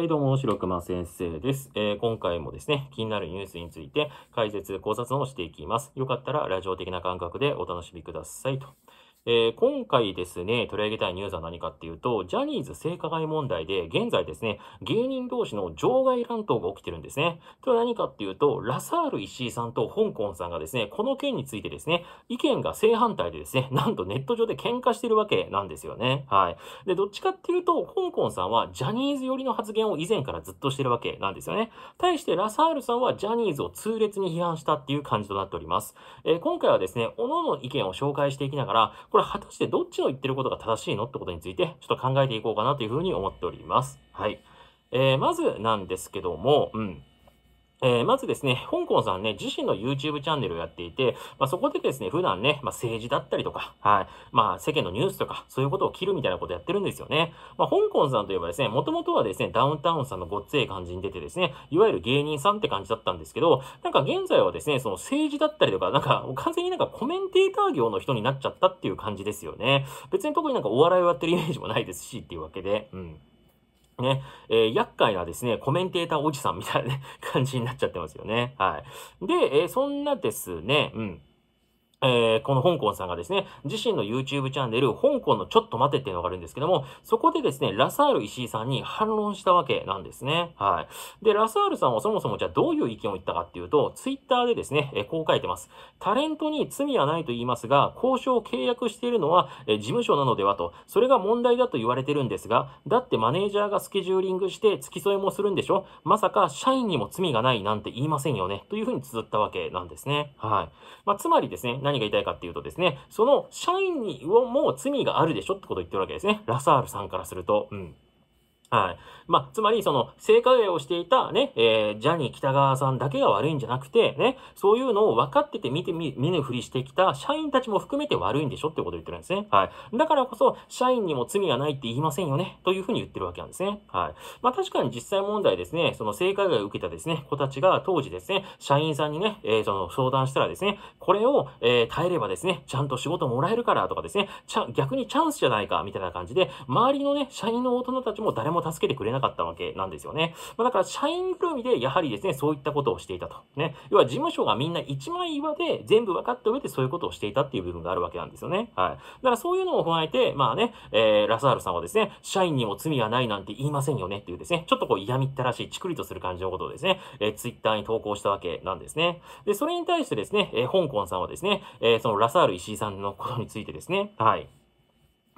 はい、どうも、白熊先生です、えー、今回もですね、気になるニュースについて解説、考察をしていきます。よかったら、ラジオ的な感覚でお楽しみくださいと。えー、今回ですね、取り上げたいニュースは何かっていうと、ジャニーズ性加害問題で、現在ですね、芸人同士の場外乱闘が起きてるんですね。それは何かっていうと、ラサール石井さんと香港さんがですね、この件についてですね、意見が正反対でですね、なんとネット上で喧嘩してるわけなんですよね。はい。で、どっちかっていうと、香港さんはジャニーズ寄りの発言を以前からずっとしてるわけなんですよね。対して、ラサールさんはジャニーズを痛烈に批判したっていう感じとなっております。えー、今回はですね、各々意見を紹介していきながら、これ果たしてどっちの言ってることが正しいのってことについて、ちょっと考えていこうかなというふうに思っております。はい。えー、まずなんですけども、うん。えー、まずですね、香港さんね、自身の YouTube チャンネルをやっていて、まあ、そこでですね、普段ね、まあ、政治だったりとか、はい、まあ、世間のニュースとか、そういうことを切るみたいなことやってるんですよね。まあ、香港さんといえばですね、もともとはですね、ダウンタウンさんのごっつえ感じに出てですね、いわゆる芸人さんって感じだったんですけど、なんか現在はですね、その政治だったりとか、なんか、完全になんかコメンテーター業の人になっちゃったっていう感じですよね。別に特になんかお笑いをやってるイメージもないですし、っていうわけで、うん。ね、えー、厄介なですね、コメンテーターおじさんみたいな、ね、感じになっちゃってますよね。はい。で、えー、そんなですね、うん。えー、この香港さんがですね、自身の YouTube チャンネル、香港のちょっと待てっていうのがあるんですけども、そこでですね、ラサール石井さんに反論したわけなんですね。はい。で、ラサールさんはそもそもじゃあどういう意見を言ったかっていうと、Twitter でですね、えー、こう書いてます。タレントに罪はないと言いますが、交渉を契約しているのは、えー、事務所なのではと、それが問題だと言われてるんですが、だってマネージャーがスケジューリングして付き添いもするんでしょまさか社員にも罪がないなんて言いませんよね。というふうに綴ったわけなんですね。はい。まあ、つまりですね、何が言いたいかっていうとですね、その社員にも罪があるでしょってことを言ってるわけですね。ラサールさんからすると。うん。はい。まあ、つまり、その、性加害をしていたね、えー、ジャニー北川さんだけが悪いんじゃなくて、ね、そういうのを分かってて見てみ、見ぬふりしてきた社員たちも含めて悪いんでしょってことを言ってるんですね。はい。だからこそ、社員にも罪がないって言いませんよね、というふうに言ってるわけなんですね。はい。まあ、確かに実際問題ですね、その性加害を受けたですね、子たちが当時ですね、社員さんにね、えー、その相談したらですね、これを、えー、耐えればですね、ちゃんと仕事もらえるからとかですね、ちゃ逆にチャンスじゃないか、みたいな感じで、周りのね、社員の大人たちも誰もも助けてくれなかったわけなんですよね。まあ、だから社員ぐるみでやはりですね、そういったことをしていたと。ね。要は事務所がみんな一枚岩で全部分かった上でそういうことをしていたっていう部分があるわけなんですよね。はい。だからそういうのを踏まえて、まあね、えー、ラサールさんはですね、社員にも罪はないなんて言いませんよねっていうですね、ちょっとこう嫌みったらしい、チクリとする感じのことをですね、えー、ツイッターに投稿したわけなんですね。で、それに対してですね、えー、香港さんはですね、えー、そのラサール石井さんのことについてですね、はい。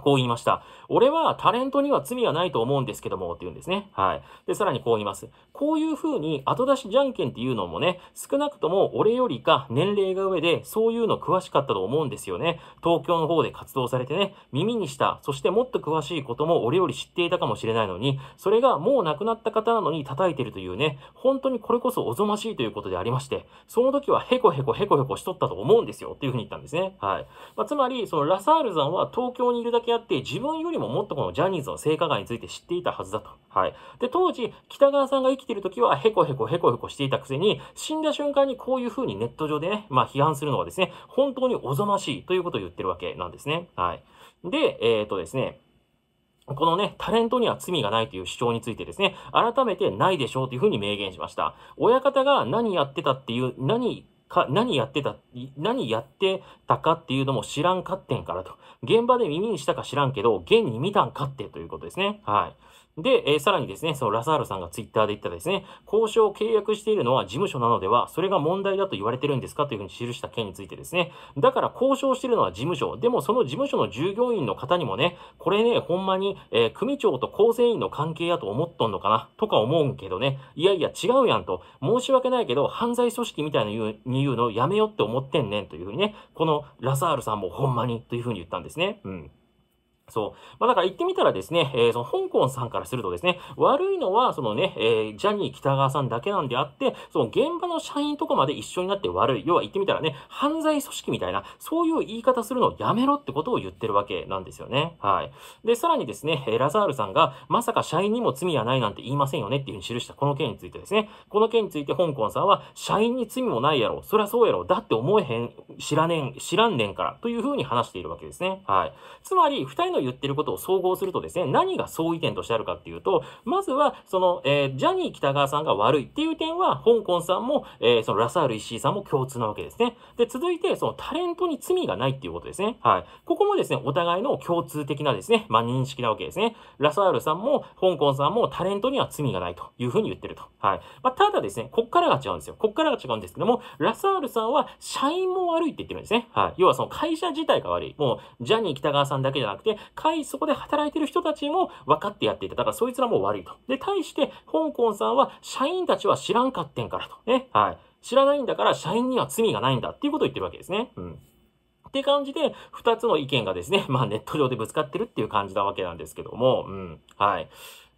こう言いました。俺はタレントには罪はないと思うんですけども、って言うんですね。はい。で、さらにこう言います。こういう風に後出しじゃんけんっていうのもね、少なくとも俺よりか年齢が上で、そういうの詳しかったと思うんですよね。東京の方で活動されてね、耳にした、そしてもっと詳しいことも俺より知っていたかもしれないのに、それがもう亡くなった方なのに叩いてるというね、本当にこれこそおぞましいということでありまして、その時はヘコヘコヘコヘコしとったと思うんですよ、っていう風に言ったんですね。はい。まあ、つまり、そのラサールさんは東京にいるだけきって、自分よりももっとこのジャニーズの性加害について知っていたはずだと。はい。で、当時、北川さんが生きている時は、ヘコヘコヘコヘコしていたくせに、死んだ瞬間にこういう風にネット上でね、まあ批判するのはですね、本当におぞましいということを言ってるわけなんですね。はい。で、えっ、とですね、このね、タレントには罪がないという主張についてですね、改めてないでしょうというふうに明言しました。親方が何やってたっていう、何か、何やってた、何やってたかっていうのも知らんかってんからと。現場で耳にしたか知らんけど、現に見たんかってということですね。はい。で、えー、さらにですね、そのラサールさんがツイッターで言ったですね、交渉を契約しているのは事務所なのでは、それが問題だと言われてるんですかというふうに記した件についてですね、だから交渉しているのは事務所、でもその事務所の従業員の方にもね、これね、ほんまに、えー、組長と構成員の関係やと思っとんのかな、とか思うんけどね、いやいや違うやんと、申し訳ないけど、犯罪組織みたいな言うに言うのやめよって思ってんねんというふうにね、このラサールさんもほんまにというふうに言ったんですね。うん。そう。まあ、だから言ってみたらですね、えー、その香港さんからするとですね、悪いのは、そのね、えー、ジャニー北川さんだけなんであって、その現場の社員とかまで一緒になって悪い。要は言ってみたらね、犯罪組織みたいな、そういう言い方するのをやめろってことを言ってるわけなんですよね。はい。で、さらにですね、ラザールさんが、まさか社員にも罪はないなんて言いませんよねっていうふうに記したこの件についてですね、この件について香港さんは、社員に罪もないやろ、そりゃそうやろ、だって思えへん、知らねん、知らんねんから、というふうに話しているわけですね。はい。つまり、二人の言ってることを総合するとですね、何が相違点としてあるかっていうと、まずは、その、えー、ジャニー北川さんが悪いっていう点は、香港さんも、えー、そのラサール石井さんも共通なわけですね。で、続いて、そのタレントに罪がないっていうことですね。はい。ここもですね、お互いの共通的なですね、まあ、認識なわけですね。ラサールさんも、香港さんもタレントには罪がないというふうに言ってると。はい。まあ、ただですね、こっからが違うんですよ。こっからが違うんですけども、ラサールさんは社員も悪いって言ってるんですね。はい。要はその会社自体が悪い。もう、ジャニー北川さんだけじゃなくて、会、そこで働いてる人たちも分かってやっていた。だからそいつらも悪いと。で、対して、香港さんは社員たちは知らんかってんからと。ね。はい。知らないんだから社員には罪がないんだっていうことを言ってるわけですね。うん。って感じで、二つの意見がですね、まあネット上でぶつかってるっていう感じなわけなんですけども、うん。はい。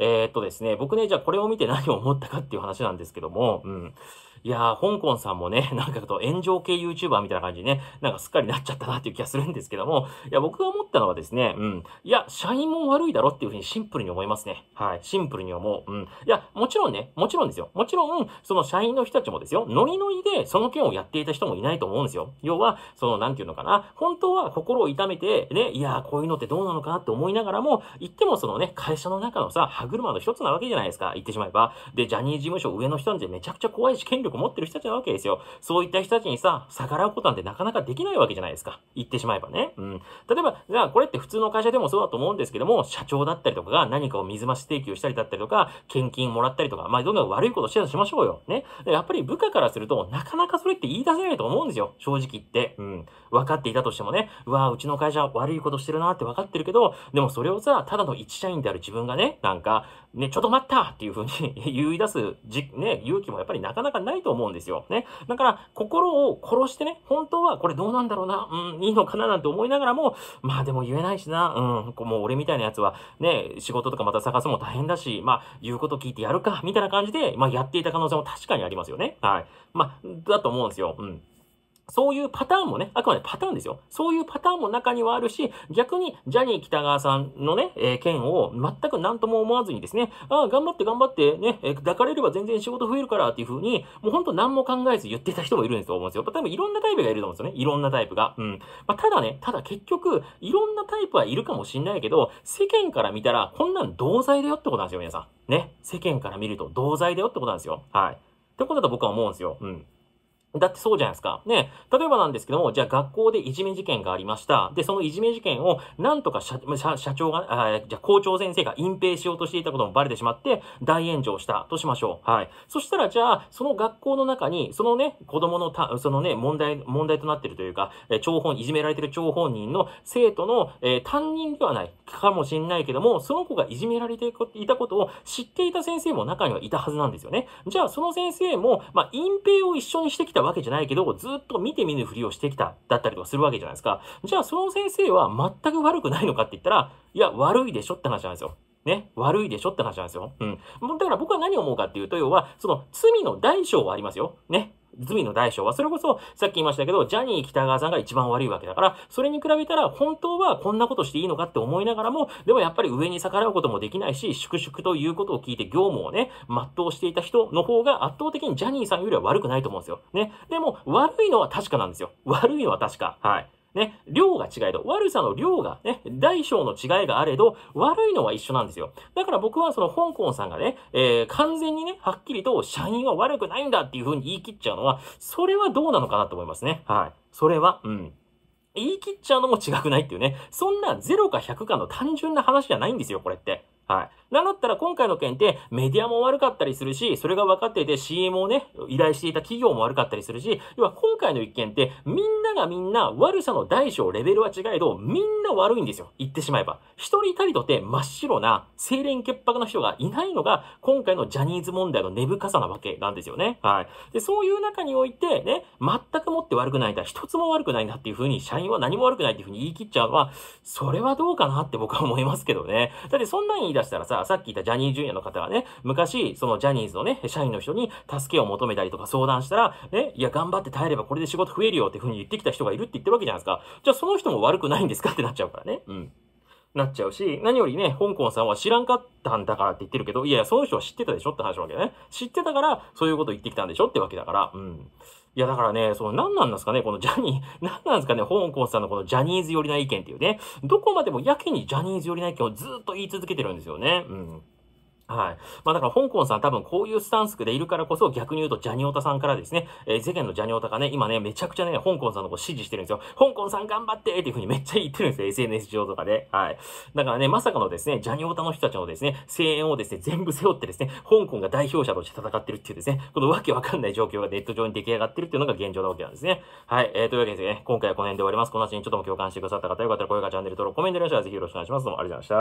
えー、っとですね、僕ね、じゃあこれを見て何を思ったかっていう話なんですけども、うん。いやー、香港さんもね、なんかと炎上系 YouTuber みたいな感じでね、なんかすっかりなっちゃったなっていう気がするんですけども、いや、僕が思ったのはですね、うん。いや、社員も悪いだろっていうふうにシンプルに思いますね。はい。シンプルに思う。うん。いや、もちろんね、もちろんですよ。もちろん、その社員の人たちもですよ、ノリノリでその件をやっていた人もいないと思うんですよ。要は、その、なんていうのかな、本当は心を痛めて、ね、いやー、こういうのってどうなのかなって思いながらも、言ってもそのね、会社の中のさ、歯車の一つなわけじゃないですか。言ってしまえば。で、ジャニーズ事務所上の人なんてめちゃくちゃ怖いし、権力持ってる人たちなわけですよ。そういった人たちにさ、逆らうことなんてなかなかできないわけじゃないですか。言ってしまえばね。うん。例えば、じゃあこれって普通の会社でもそうだと思うんですけども、社長だったりとかが何かを水増し請求したりだったりとか、献金もらったりとか、まあ、どんどん悪いことしてたとしましょうよ。ね。やっぱり部下からすると、なかなかそれって言い出せないと思うんですよ。正直言って。うん。分かっていたとしてもね、うわうちの会社悪いことしてるなって分かってるけど、でもそれをさ、ただの一社員である自分がね、なんか、ね、ちょっと待ったっていうふうに 言い出すじ、ね、勇気もやっぱりなかなかないと思うんですよ。ね。だから、心を殺してね、本当はこれどうなんだろうな、うん、いいのかななんて思いながらも、まあでも言えないしな、うん、こうもう俺みたいなやつは、ね、仕事とかまた探すも大変だし、まあ、言うこと聞いてやるか、みたいな感じで、まあやっていた可能性も確かにありますよね。はい。まあ、だと思うんですよ。うん。そういうパターンもね、あくまでパターンですよ。そういうパターンも中にはあるし、逆にジャニー北川さんのね、えー、件を全く何とも思わずにですね、ああ、頑張って頑張ってね、えー、抱かれれば全然仕事増えるからっていう風に、もうほんと何も考えず言ってた人もいるんですと思うんですよ。多分いろんなタイプがいると思うんですよね。いろんなタイプが。うん。まあ、ただね、ただ結局、いろんなタイプはいるかもしんないけど、世間から見たらこんなん同罪だよってことなんですよ、皆さん。ね。世間から見ると同罪だよってことなんですよ。はい。ってことだと僕は思うんですよ。うん。だってそうじゃないですか。ね、例えばなんですけども、じゃあ学校でいじめ事件がありました。で、そのいじめ事件を、なんとか社長が、あじゃあ校長先生が隠蔽しようとしていたこともバレてしまって、大炎上したとしましょう。はい。そしたら、じゃあ、その学校の中に、そのね、子供のた、そのね、問題、問題となってるというか、えー、本、いじめられてる張本人の生徒の、えー、担任ではない、かもしんないけども、その子がいじめられていたことを知っていた先生も中にはいたはずなんですよね。じゃあ、その先生も、まあ、隠蔽を一緒にしてきたわけじゃないけど、ずっと見て見ぬふりをしてきた、だったりとかするわけじゃないですか。じゃあ、その先生は全く悪くないのかって言ったら、いや、悪いでしょって話なんですよ。ね、悪いでしょって話なんですよ。うん。だから僕は何を思うかっていうと、要は、その罪の大小はありますよ。ね。罪の代償は、それこそ、さっき言いましたけど、ジャニー北川さんが一番悪いわけだから、それに比べたら、本当はこんなことしていいのかって思いながらも、でもやっぱり上に逆らうこともできないし、粛々ということを聞いて業務をね、全うしていた人の方が圧倒的にジャニーさんよりは悪くないと思うんですよ。ね。でも、悪いのは確かなんですよ。悪いのは確か。はい。ね、量が違えど、悪さの量がね、大小の違いがあれど、悪いのは一緒なんですよ。だから僕はその香港さんがね、えー、完全にね、はっきりと社員は悪くないんだっていうふうに言い切っちゃうのは、それはどうなのかなと思いますね。はい。それは、うん。言い切っちゃうのも違くないっていうね。そんな0か100かの単純な話じゃないんですよ、これって。はい。なんだったら今回の件ってメディアも悪かったりするし、それが分かっていて CM をね、依頼していた企業も悪かったりするし、要は今回の一件ってみんながみんな悪さの大小レベルは違えど、みんな悪いんですよ。言ってしまえば。一人たりとって真っ白な清廉潔白な人がいないのが今回のジャニーズ問題の根深さなわけなんですよね。はい。で、そういう中においてね、全くもって悪くないんだ。一つも悪くないんだっていうふうに社員は何も悪くないっていうふうに言い切っちゃうのは、それはどうかなって僕は思いますけどね。だってそんなに言い出したらさ、さっき言ったジャニージュニアの方がね、昔、そのジャニーズのね、社員の人に助けを求めたりとか相談したら、ね、いや、頑張って耐えればこれで仕事増えるよっていう風に言ってきた人がいるって言ってるわけじゃないですか。じゃあその人も悪くないんですかってなっちゃうからね。うん。なっちゃうし、何よりね、香港さんは知らんかったんだからって言ってるけど、いやいや、その人は知ってたでしょって話なわけね。知ってたから、そういうこと言ってきたんでしょってわけだから、うん。いや、だからね、その何なんですかね、このジャニー、何なんですかね、香港さんのこのジャニーズ寄りな意見っていうね、どこまでもやけにジャニーズ寄りな意見をずっと言い続けてるんですよね。うん。はい。まあだから、香港さん多分こういうスタンスでいるからこそ、逆に言うとジャニオタさんからですね、えー、世間のジャニオタがね、今ね、めちゃくちゃね、香港さんのこと支持してるんですよ。香港さん頑張ってっていうふうにめっちゃ言ってるんですよ、SNS 上とかで。はい。だからね、まさかのですね、ジャニオタの人たちのですね、声援をですね、全部背負ってですね、香港が代表者として戦ってるっていうですね、このわけわかんない状況がネット上に出来上がってるっていうのが現状なわけなんですね。はい。えー、というわけでですね、今回はこの辺で終わります。この話にちょっとも共感してくださった方、よかったら高評価、チャンネル登録、コメントよろしくお願いします。どうもありがとうございました。